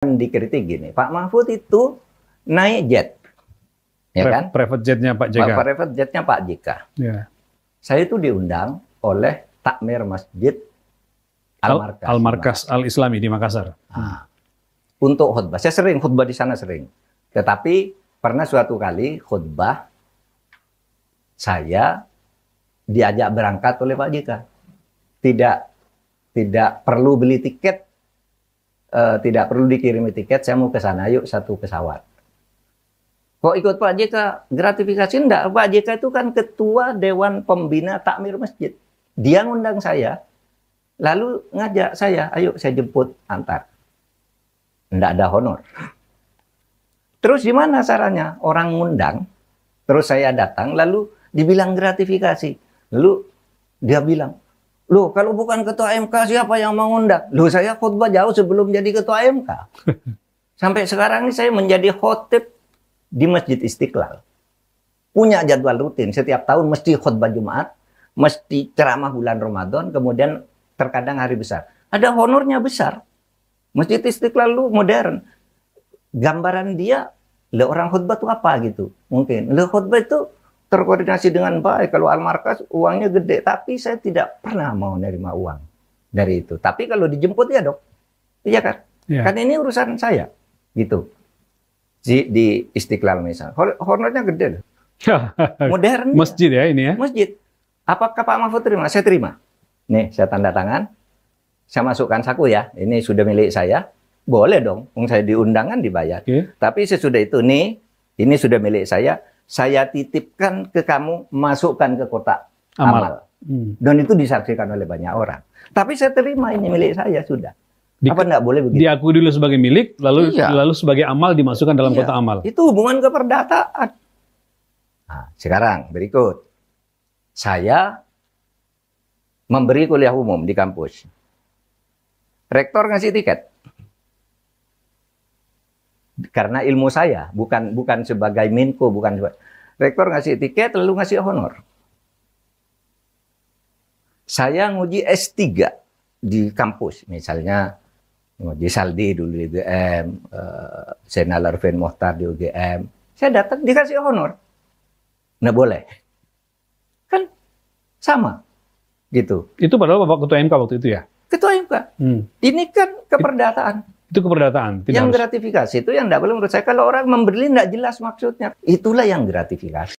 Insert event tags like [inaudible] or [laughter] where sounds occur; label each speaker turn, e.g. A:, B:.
A: Kan dikritik gini, Pak Mahfud itu naik jet, ya Pre kan? Private jetnya Pak JK. Private jetnya Pak JK. yeah. Saya itu diundang oleh takmir masjid Al-Markas. Al-Markas Al-Islami di Makassar. Nah, untuk khutbah. Saya sering khutbah di sana sering. Tetapi pernah suatu kali khutbah saya diajak berangkat oleh Pak JK. Tidak tidak perlu beli tiket uh, tidak perlu dikirim tiket, saya mau ke sana yuk satu pesawat. Kok ikut Pak JK? Gratifikasi enggak. Pak JK itu kan ketua Dewan Pembina Takmir Masjid. Dia ngundang saya, lalu ngajak saya, ayo saya jemput antar. Enggak ada honor. Terus gimana caranya? Orang ngundang, terus saya datang, lalu dibilang gratifikasi. Lalu dia bilang, Loh, kalau bukan ketua MK siapa yang mengundang? Loh, saya khutbah jauh sebelum jadi ketua MK. [laughs] Sampai sekarang ini saya menjadi khotib di Masjid Istiqlal. Punya jadwal rutin, setiap tahun mesti khutbah Jumat, mesti ceramah bulan Ramadan, kemudian terkadang hari besar. Ada honornya besar. Masjid Istiqlal lu modern. Gambaran dia, le orang khutbah itu apa gitu. Mungkin le khutbah itu terkoordinasi dengan baik. Kalau Almarkas uangnya gede, tapi saya tidak pernah mau nerima uang dari itu. Tapi kalau dijemput ya dok, iya kan? Ya. Karena ini urusan saya, gitu. Di, di Istiqlal misalnya, Hor hornornya gede loh. Ya. Modern. Masjid ya ini ya? Masjid. Apakah Pak Mahfud terima? Saya terima. Nih, saya tanda tangan. Saya masukkan saku ya. Ini sudah milik saya. Boleh dong. Saya diundangan dibayar. Okay. Tapi sesudah itu nih, ini sudah milik saya saya titipkan ke kamu, masukkan ke kotak amal. amal. Hmm. Dan itu disaksikan oleh banyak orang. Tapi saya terima ini milik saya sudah. Di, apa enggak boleh begitu? Diakui dulu sebagai milik, lalu iya. lalu sebagai amal dimasukkan dalam iya. kotak amal. Itu hubungan keperdataan. Nah, sekarang berikut. Saya memberi kuliah umum di kampus. Rektor ngasih tiket karena ilmu saya, bukan bukan sebagai minku bukan rektor ngasih tiket lalu ngasih honor. Saya nguji S3 di kampus, misalnya nguji Saldi dulu di UGM, uh, eh, Sena Larven Mohtar di UGM. Saya datang dikasih honor. Nggak boleh. Kan sama gitu. Itu padahal Bapak Ketua MK waktu itu ya? Ketua MK. Hmm. Ini kan keperdataan itu keperdataan. Tidak yang harus. gratifikasi itu yang tidak boleh menurut saya. Kalau orang membeli tidak jelas maksudnya. Itulah yang gratifikasi.